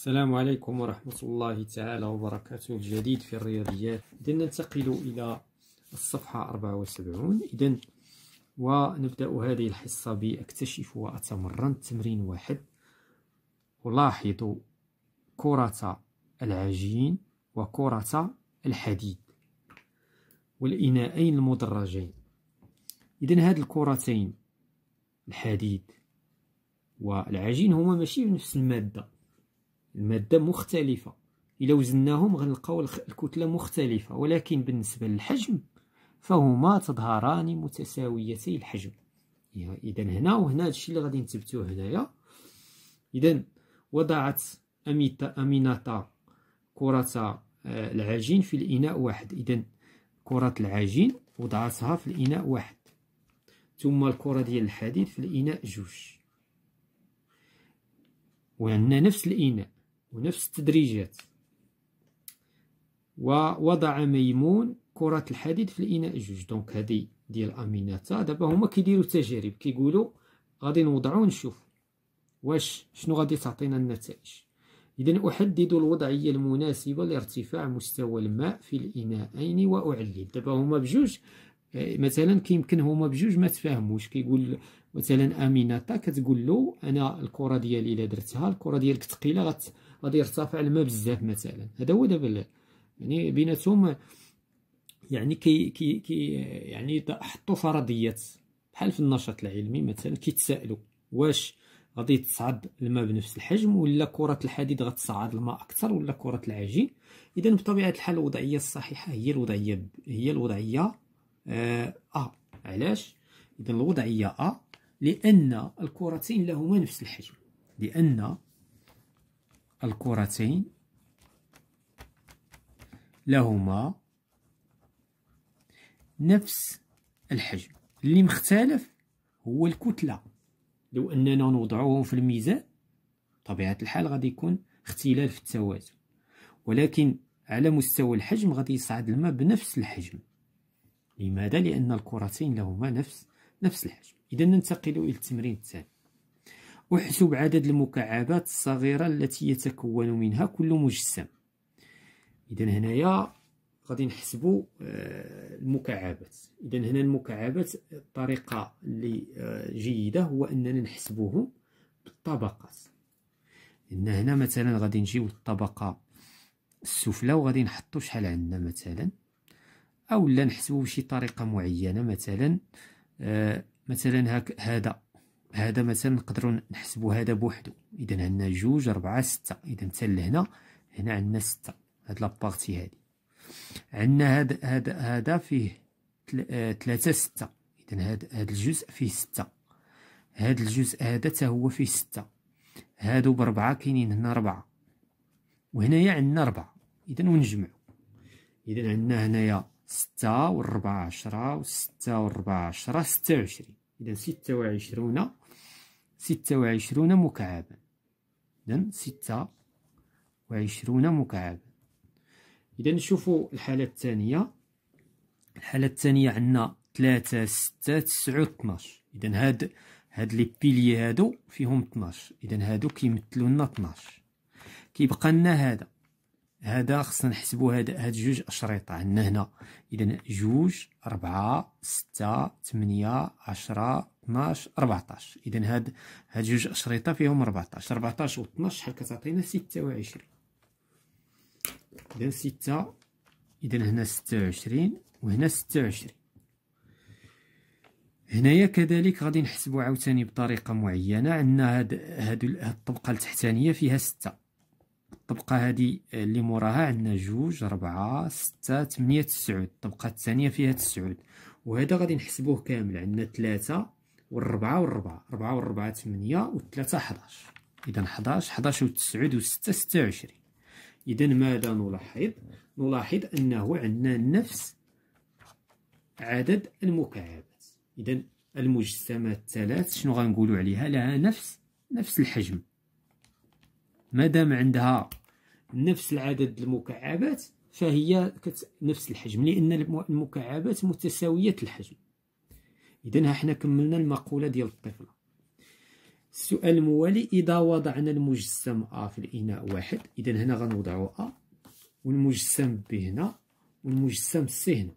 السلام عليكم ورحمة الله تعالى وبركاته الجديد في الرياضيات إذن ننتقل إلى الصفحة 74 إذن ونبدأ هذه الحصة بأكتشف وأتمرن تمرين واحد ألاحظ كرة العجين وكرة الحديد والإناءين المدرجين إذن هاد الكرتين الحديد والعجين هما ماشي بنفس المادة الماده مختلفه الا وزناهم غنلقاو الكتله مختلفه ولكن بالنسبه للحجم فهما تظهران متساويتي الحجم اذا هنا وهنا هادشي اللي غادي نثبتوه هنايا اذا وضعت اميتا اميناتا كره آه، العجين في الاناء واحد اذا كره العجين وضعتها في الاناء واحد ثم الكره ديال الحديد في الاناء جوج وعندنا نفس الاناء ونفس التدريجات ووضع ميمون كرة الحديد في الإناء جوج دونك هذه ديال أميناتا دابا هما كيديروا تجارب كيقولوا غادي نوضعو ونشوفو واش شنو غادي تعطينا النتائج إذا أحدد الوضعية المناسبة لارتفاع مستوى الماء في الإناءين وأعلل دابا هما بجوج آه، مثلا كيمكن هما بجوج ما تفاهموش كيقول مثلا اميناتا كتقول له انا الكره ديالي الا درتها الكره ديالك ثقيله غادي يرتفع الماء بزاف مثلا هذا هو دابا يعني بيناتهم يعني كي كي كي يعني حطوا فرضيات بحال في النشاط العلمي مثلا كيتسائلوا واش غادي تصعد الماء بنفس الحجم ولا كرة الحديد غتصعد الماء أكثر ولا كرة العجين إذا بطبيعة الحال الوضعية الصحيحة هي الوضعية هي الوضعية آه، أ آه. علاش إذا الوضعية أ آه. لأن الكرتين لهما نفس الحجم لأن الكرتين لهما نفس الحجم اللي مختلف هو الكتلة لو أننا نوضعهم في الميزان طبيعة الحال غادي يكون اختلال في التوازن ولكن على مستوى الحجم غادي يصعد الماء بنفس الحجم لماذا؟ لأن الكرتين لهما نفس نفس الحجم إذا ننتقل إلى التمرين الثاني احسب عدد المكعبات الصغيرة التي يتكون منها كل مجسم إذا هنايا غادي نحسبوا آه، المكعبات إذا هنا المكعبات الطريقة اللي آه، جيدة هو أننا نحسبوهم بالطبقات إن هنا مثلا غادي نجيو للطبقة السفلى وغادي نحطو شحال عندنا مثلا أولا نحسبو بشي طريقة معينة مثلا آه، مثلا هك هذا هذا مثلا نقدروا نحسبوا هذا بوحدو اذا عندنا جوج ربعة ستة اذا حتى لهنا هنا عندنا ستة هاد لابارتي هادي عندنا هاد هاد هذا فيه ثلاثة آه، ستة اذا هاد هاد الجزء فيه ستة هاد الجزء هذا حتى هو فيه ستة هادو بربعة كاينين هنا ربعة وهنايا عندنا ربعة اذا ونجمعو اذا عندنا هنايا ستة وربعة عشرة وستة وربعة عشرة ستة وعشرين إذا ستة وعشرون ستة وعشرون مكعبا إذا ستة وعشرون مكعبا إذا نشوفوا الحالة الثانية الحالة الثانية عندنا ثلاثة ستة تسعة 12 إذا هاد هاد لي بيلي هادو فيهم 12 إذا هادو كيمثلوا لنا 12 كيبقى لنا هذا هذا خصنا نحسبو هاد هاد جوج اشرطه عندنا هنا اذا جوج ربعة ستة ثمانية عشرة 12 14 اذا هاد هاد جوج اشرطه فيهم 14 14 و 12 شحال كتعطينا 26 اذا 6 اذا هنا 26 وهنا 26 هنايا كذلك غادي نحسبو عاوتاني بطريقه معينه عندنا هاد هاد الطبقه التحتانيه فيها 6 الطبقة هذه آه، اللي موراها عندنا جوج ربعة ستة تمنية تسعود الطبقة الثانية فيها تسعود وهذا غادي نحسبوه كامل عندنا ثلاثة والربعة والربعة ربعة والربعة تمنية والثلاثة حداش إذا حداش حداش وتسعود وستة ستة وعشرين إذا ماذا نلاحظ نلاحظ أنه عندنا نفس عدد المكعبات إذا المجسمات الثلاث شنو غنقولوا عليها لها نفس نفس الحجم مادام عندها نفس العدد المكعبات فهي نفس الحجم لان المكعبات متساويه الحجم اذا حنا كملنا المقوله ديال الطفله السؤال الموالي اذا وضعنا المجسم ا في الاناء واحد اذا هنا غنوضعو ا والمجسم ب هنا والمجسم س هنا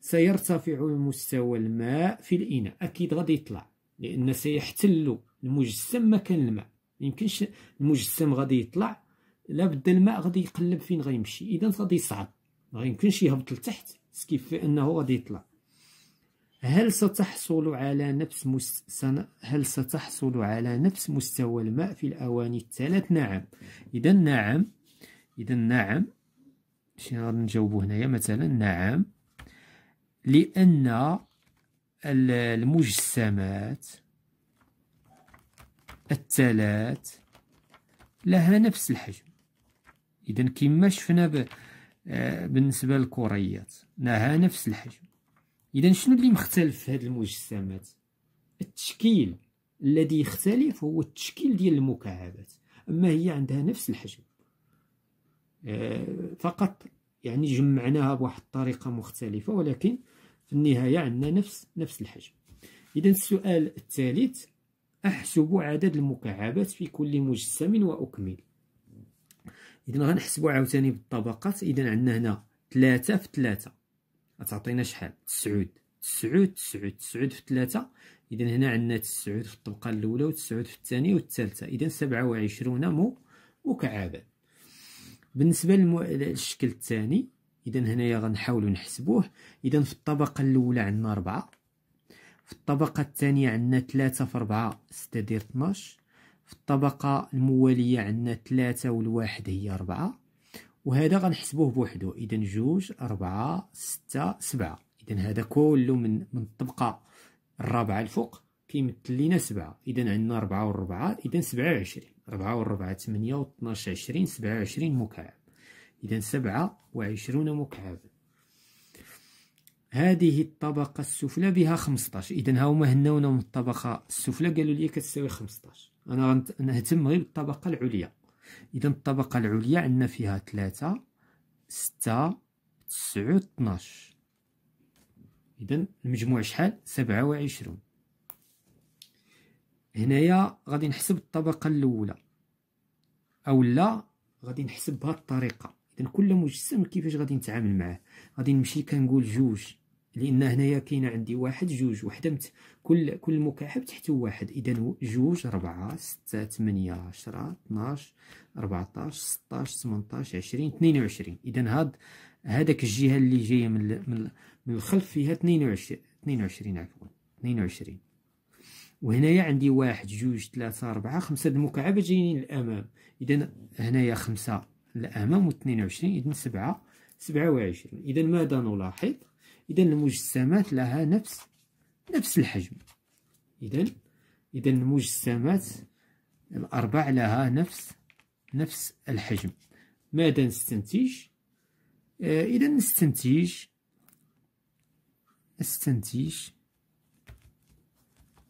سيرتفع مستوى الماء في الاناء اكيد غادي يطلع لان سيحتل المجسم مكان الماء يمكنش المجسم غادي يطلع لا بد الماء غادي يقلب فين غيمشي اذا غادي يصعد ما يمكنش يهبط لتحت كيف انه غادي يطلع هل ستحصل على نفس مست... سن... هل ستحصل على نفس مستوى الماء في الاواني الثلاث نعم اذا نعم اذا نعم شي غادي نجاوبو هنايا مثلا نعم لان المجسمات التالات لها نفس الحجم إذا كما شفنا آه، بالنسبة للكريات لها نفس الحجم إذا شنو اللي مختلف في هذه المجسمات التشكيل الذي يختلف هو التشكيل ديال المكعبات أما هي عندها نفس الحجم آه، فقط يعني جمعناها بواحد الطريقة مختلفة ولكن في النهاية عندنا نفس نفس الحجم إذا السؤال الثالث أحسب عدد المكعبات في كل مجسم وأكمل إذا غنحسبو عاوتاني بالطبقات إذا عندنا هنا ثلاثة في ثلاثة غتعطينا شحال تسعود تسعود تسعود تسعود في ثلاثة إذا هنا عندنا تسعود في الطبقة الأولى وتسعود في الثانية والثالثة إذا سبعة وعشرون مو مكعبا بالنسبة للشكل الثاني إذا هنايا غنحاولو نحسبوه إذا في الطبقة الأولى عندنا 4 في الطبقة الثانية عندنا ثلاثة في ربعة ستة دير طناش في الطبقة الموالية عندنا ثلاثة والواحد هي ربعة وهذا غنحسبوه بوحدو إذا جوج ربعة ستة سبعة إذا هذا كله من من الطبقة الرابعة الفوق كيمثل لينا سبعة إذا عندنا ربعة والربعة إذا سبعة وعشرين ربعة والربعة تمنية واتناش عشرين سبعة وعشرين مكعب إذا سبعة وعشرون مكعبا هذه الطبقة السفلى بها 15 إذا هما هناونا من الطبقة السفلى قالوا لي كتساوي 15 أنا غنهتم غير بالطبقة العليا إذا الطبقة العليا عندنا فيها 3 6 9 12 إذا المجموع شحال 27 هنايا غادي نحسب الطبقة الأولى أو لا غادي نحسب بهذه الطريقة اذا كل مجسم كيفاش غادي نتعامل معاه غادي نمشي كنقول جوج لان هنايا كاينه عندي واحد جوج وحده كل كل مكعب تحته واحد اذا جوج ربعة ستة ثمانية عشرة 12 14 16 18 20 22 اذا هاد هذاك الجهه اللي جايه من من الخلف فيها 22 22 عفوا 22 وهنايا عندي واحد جوج ثلاثة أربعة خمسة المكعبات جايين للأمام إذا هنايا خمسة للأمام و 22 إذا سبعة سبعة وعشرين إذا ماذا نلاحظ إذا المجسمات لها نفس نفس الحجم إذا إذا المجسمات الأربع لها نفس نفس الحجم ماذا نستنتج آه، إذا نستنتج نستنتج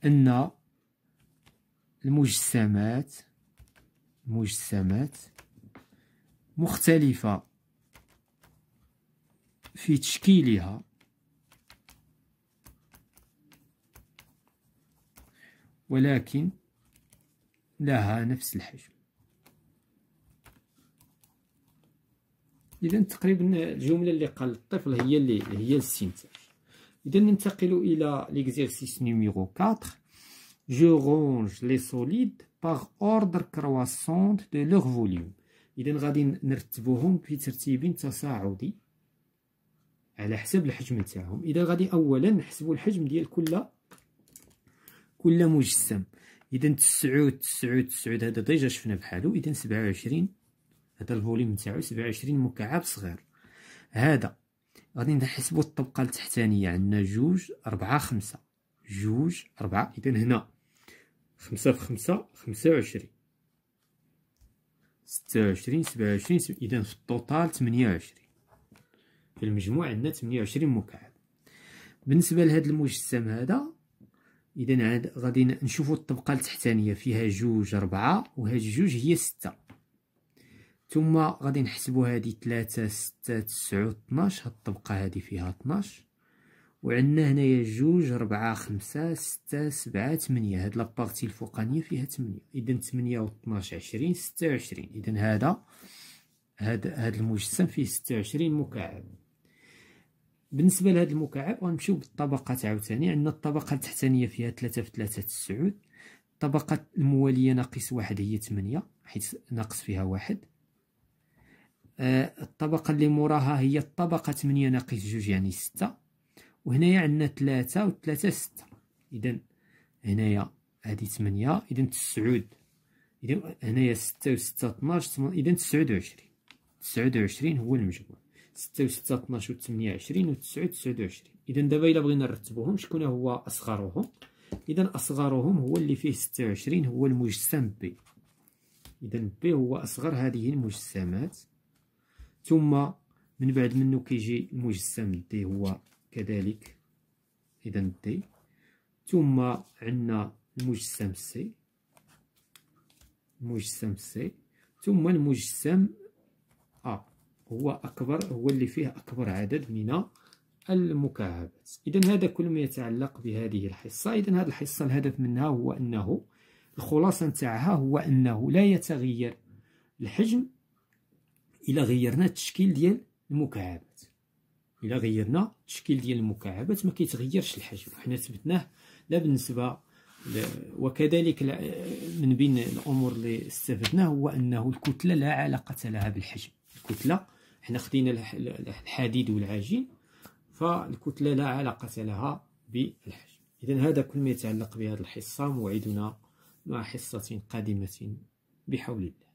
أن المجسمات المجسمات مختلفة في تشكيلها ولكن لها نفس الحجم اذا تقريبا الجمله اللي قال الطفل هي اللي هي الاستنتاج اذا ننتقل الى ليكزيرسيس نيميرو 4 جو رونج لي سوليد باغ اوردر كرواسونت دو لوغ فوليوم اذا غادي نرتبوهم بترتيب تصاعدي على حسب الحجم تاعهم اذا غادي اولا نحسبوا الحجم ديال كل كل مجسم اذا تسعود تسعود تسعود هذا ديجا شفنا بحالو اذا سبعة وعشرين هذا الفوليوم نتاعو سبعة وعشرين مكعب صغير هذا غادي نحسبو الطبقة التحتانية عندنا جوج ربعة خمسة جوج ربعة اذا هنا خمسة في خمسة خمسة وعشرين ستة وعشرين سبعة وعشرين اذا في الطوطال تمنية وعشرين في المجموع عندنا تمنية وعشرين مكعب بالنسبة لهذا المجسم هذا اذا عاد غادي نشوفوا الطبقه التحتانيه فيها جوج أربعة وهاد جوج هي ستة ثم غادي نحسبوا هذه 3 ستة تسعة 12 هاد الطبقه هذه فيها 12 وعندنا هنايا جوج ربعة خمسة ستة سبعة ثمانية هاد لابارتي الفوقانية فيها ثمانية إذا 8 و 12 عشرين ستة وعشرين إذا هذا هاد هاد المجسم فيه ستة وعشرين مكعب بالنسبه لهذا المكعب غنمشيو بالطبقات عاوتاني عندنا الطبقه التحتانيه فيها 3 في 3 السعود الطبقه المواليه ناقص واحد هي 8 حيت ناقص فيها واحد آه، الطبقه اللي موراها هي الطبقه 8 ناقص 2 يعني 6 وهنايا عندنا 3 و 3 6 اذا هنايا هذه 8 اذا السعود اذا هنايا 6 و 6 12 اذا 29 29 هو المجموع ستة وستة طناش وثمانية عشرين وتسعة تسعود وعشرين إذا دابا إلا بغينا نرتبوهم شكون هو أصغرهم إذا أصغرهم هو اللي فيه ستة وعشرين هو المجسم بي إذا بي هو أصغر هذه المجسمات ثم من بعد منه كيجي المجسم دي هو كذلك إذا دي ثم عندنا المجسم سي المجسم سي ثم المجسم أ آه. هو أكبر هو اللي فيه أكبر عدد من المكعبات إذا هذا كل ما يتعلق بهذه الحصة إذا هذه الحصة الهدف منها هو أنه الخلاصة نتاعها هو أنه لا يتغير الحجم إلا غيرنا التشكيل ديال المكعبات إلا غيرنا التشكيل ديال المكعبات ما كيتغيرش الحجم حنا ثبتناه لا بالنسبة وكذلك من بين الامور اللي استفدناه هو انه الكتله لا علاقه لها بالحجم الكتله حنا خدينا الحديد والعجين فالكتله لا علاقه لها بالحجم اذا هذا كل ما يتعلق بهذه الحصه موعدنا مع حصه قادمه بحول الله